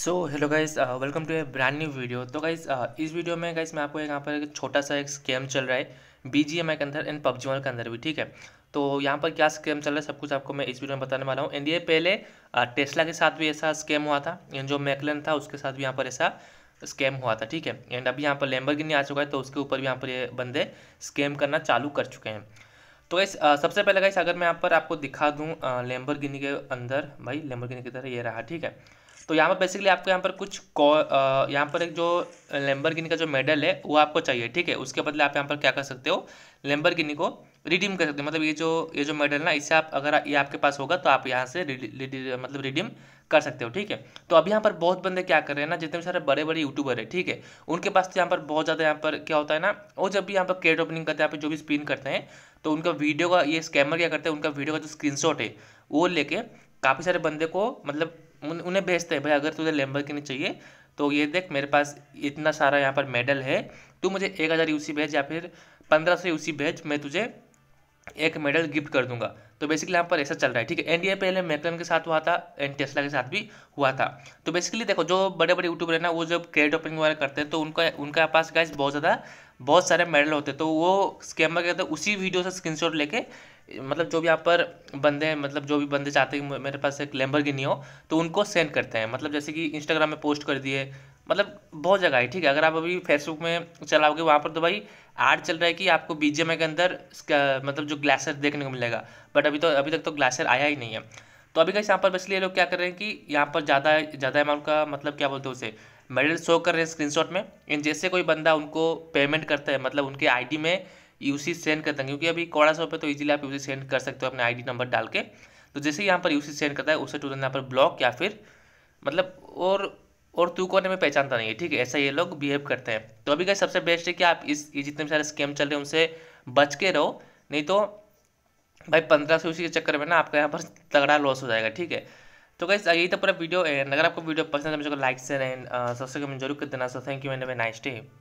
so hello guys welcome to a brand new video तो guys uh, इस video में guys मैं आपको यहाँ पर एक छोटा सा एक स्कैम चल रहा है बी जी एम आई के अंदर एंड पबजी वाले के अंदर भी ठीक है तो यहाँ पर क्या स्कैम चल रहा है सब कुछ आपको मैं इस वीडियो में बताने वाला हूँ एंड ये पहले टेस्ला uh, के साथ भी ऐसा स्कैम हुआ था एंड जो मैकलन था उसके साथ भी यहाँ पर ऐसा स्कैम हुआ था ठीक है एंड अभी यहाँ पर लैम्बरगिनी आ चुका है तो उसके ऊपर भी यहाँ पर ये बंदे स्कैम करना चालू कर चुके हैं तो गाइस uh, सबसे पहले गाइस अगर मैं यहाँ पर आपको दिखा दूँ गिनी uh, के अंदर भाई गिनी के अंदर ये रहा ठीक है तो यहाँ पर बेसिकली आपको यहाँ पर कुछ यहाँ पर एक जो लेम्बर का जो मेडल है वो आपको चाहिए ठीक है उसके बदले आप यहाँ पर क्या कर सकते हो लेम्बर को रिडीम कर सकते हो मतलब ये जो ये जो मेडल ना इसे आप अगर ये आपके पास होगा तो आप यहाँ से मतलब रिडीम कर सकते हो ठीक है तो अभी यहाँ पर बहुत बंदे क्या कर रहे हैं ना जितने सारे बड़े बड़े यूट्यूबर है ठीक है उनके पास तो यहाँ पर बहुत ज़्यादा यहाँ पर क्या होता है ना वो जब भी यहाँ पर क्रेड ओपनिंग करते हैं यहाँ पर जो भी स्पिन करते हैं तो उनका वीडियो का ये स्कैमर क्या करते हैं उनका वीडियो का जो स्क्रीनशॉट है वो लेके काफ़ी सारे बंदे को मतलब उन, उन्हें भेजते हैं भाई अगर तुझे लेम्बर लेम्बरगिनी चाहिए तो ये देख मेरे पास इतना सारा यहाँ पर मेडल है तू मुझे एक हज़ार यूसी भेज या फिर पंद्रह सौ यूसी भेज मैं तुझे एक मेडल गिफ्ट कर दूंगा तो बेसिकली यहाँ पर ऐसा चल रहा है ठीक है एनडीए पहले मैकलन के साथ हुआ था एंड टेस्ला के साथ भी हुआ था तो बेसिकली देखो जो बड़े बड़े यूट्यूबर है ना वो जब क्रेडिट ओपनिंग वगैरह करते हैं तो उनका उनका पास गाइज बहुत ज़्यादा बहुत सारे मेडल होते हैं तो वो स्कैमर कहते हैं उसी वीडियो से स्क्रीनशॉट लेके मतलब जो भी यहाँ पर बंदे हैं मतलब जो भी बंदे चाहते हैं कि मेरे पास एक गिनी हो तो उनको सेंड करते हैं मतलब जैसे कि इंस्टाग्राम में पोस्ट कर दिए मतलब बहुत जगह है ठीक है अगर आप अभी फेसबुक में चलाओगे वहाँ पर तो भाई आर्ट चल रहा है कि आपको बी के अंदर मतलब जो ग्लासर देखने को मिलेगा बट अभी तो अभी तक तो ग्लासर आया ही नहीं है तो अभी कैसे यहाँ पर बस लिए लोग क्या कर रहे हैं कि यहाँ पर ज़्यादा ज़्यादा अमाउंट का मतलब क्या बोलते हैं उसे मेडल शो कर रहे हैं स्क्रीनशॉट में एंड जैसे कोई बंदा उनको पेमेंट करता है मतलब उनके आईडी में यूसी सेंड करते हैं क्योंकि अभी कौड़ा सौ पे तो इजीली आप यूसी सेंड कर सकते हो अपने आईडी नंबर डाल के तो जैसे ही यहाँ पर यूसी सेंड करता है उसे तुरंत यहाँ पर ब्लॉक या फिर मतलब और और तू कोने में पहचानता नहीं है ठीक है ऐसा ये लोग बिहेव करते हैं तो अभी का सबसे बेस्ट है कि आप इस ये जितने सारे स्कैम चल रहे हैं उनसे बच के रहो नहीं तो भाई पंद्रह सौ के चक्कर में ना आपका यहाँ पर तगड़ा लॉस हो जाएगा ठीक है तो कैसे यही तो पूरा वीडियो है अगर आपको वीडियो पसंद है तो मुझे लाइक से एंड कमेंट जरूर कर देना so thank you and nice day